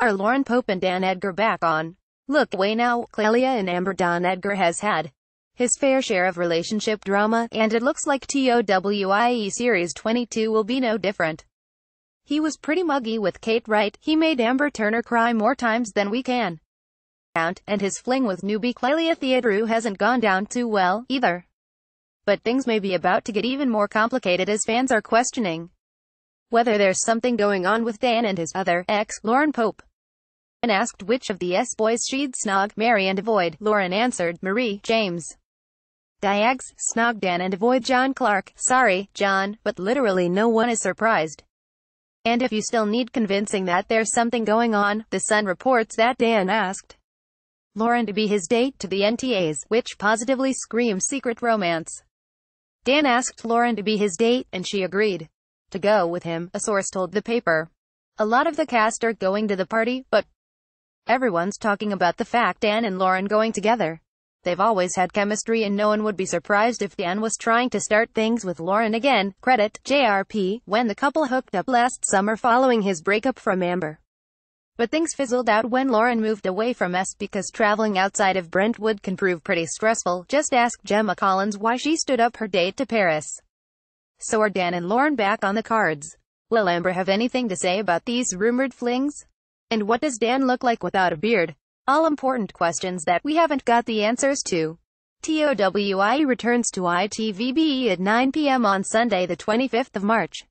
Are Lauren Pope and Dan Edgar back on? Look way now, Clelia and Amber Don Edgar has had his fair share of relationship drama, and it looks like TOWIE Series 22 will be no different. He was pretty muggy with Kate Wright, he made Amber Turner cry more times than we can. Count, and his fling with newbie Clelia Theodru hasn't gone down too well, either. But things may be about to get even more complicated as fans are questioning whether there's something going on with Dan and his other ex, Lauren Pope. When asked which of the S boys she'd snog, marry and avoid, Lauren answered, Marie, James. Diags, snog Dan and avoid John Clark. Sorry, John, but literally no one is surprised. And if you still need convincing that there's something going on, The Sun reports that Dan asked Lauren to be his date to the NTAs, which positively screams secret romance. Dan asked Lauren to be his date, and she agreed to go with him, a source told the paper. A lot of the cast are going to the party, but Everyone's talking about the fact Dan and Lauren going together. They've always had chemistry and no one would be surprised if Dan was trying to start things with Lauren again. Credit, JRP, when the couple hooked up last summer following his breakup from Amber. But things fizzled out when Lauren moved away from S because traveling outside of Brentwood can prove pretty stressful. Just ask Gemma Collins why she stood up her date to Paris. So are Dan and Lauren back on the cards? Will Amber have anything to say about these rumored flings? And what does Dan look like without a beard? All important questions that we haven't got the answers to. TOWIE returns to ITVBE at 9 p.m. on Sunday the 25th of March.